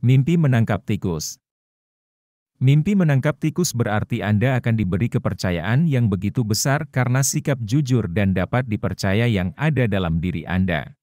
Mimpi menangkap tikus. Mimpi menangkap tikus berarti Anda akan diberi kepercayaan yang begitu besar karena sikap jujur dan dapat dipercaya yang ada dalam diri Anda.